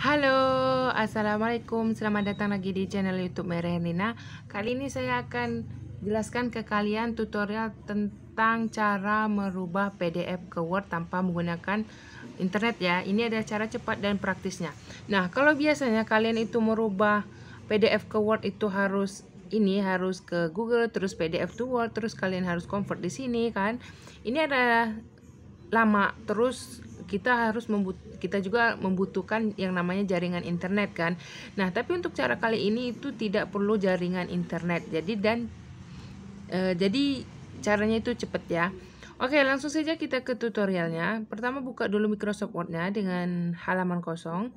Halo, Assalamualaikum Selamat datang lagi di channel youtube Merenina Kali ini saya akan jelaskan ke kalian tutorial tentang cara merubah PDF ke Word tanpa menggunakan internet ya Ini adalah cara cepat dan praktisnya Nah, kalau biasanya kalian itu merubah PDF ke Word itu harus ini harus ke Google terus PDF to Word terus kalian harus convert di sini kan ini adalah lama terus kita harus membut kita juga membutuhkan yang namanya jaringan internet kan. Nah, tapi untuk cara kali ini itu tidak perlu jaringan internet. Jadi dan e, jadi caranya itu cepat ya. Oke, langsung saja kita ke tutorialnya. Pertama buka dulu Microsoft Word-nya dengan halaman kosong.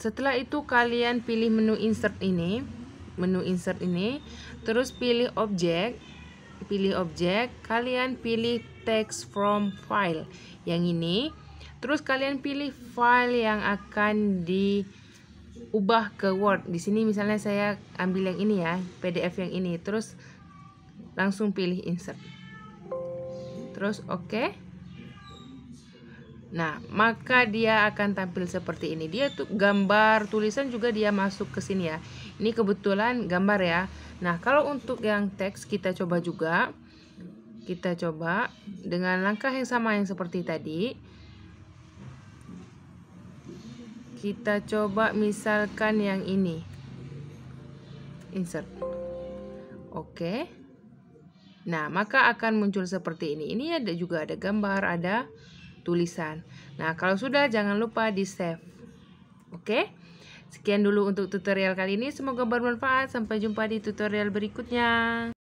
Setelah itu kalian pilih menu insert ini, menu insert ini, terus pilih objek pilih objek, kalian pilih text from file yang ini. Terus kalian pilih file yang akan diubah ke Word. Di sini misalnya saya ambil yang ini ya, PDF yang ini. Terus langsung pilih insert. Terus oke. Okay. Nah, maka dia akan tampil seperti ini. Dia tuh gambar tulisan juga dia masuk ke sini ya. Ini kebetulan gambar ya. Nah, kalau untuk yang teks kita coba juga. Kita coba dengan langkah yang sama yang seperti tadi. Kita coba misalkan yang ini. Insert. Oke. Nah, maka akan muncul seperti ini. Ini ada juga ada gambar, ada tulisan. Nah, kalau sudah jangan lupa di-save. Oke? Okay? Sekian dulu untuk tutorial kali ini, semoga bermanfaat. Sampai jumpa di tutorial berikutnya.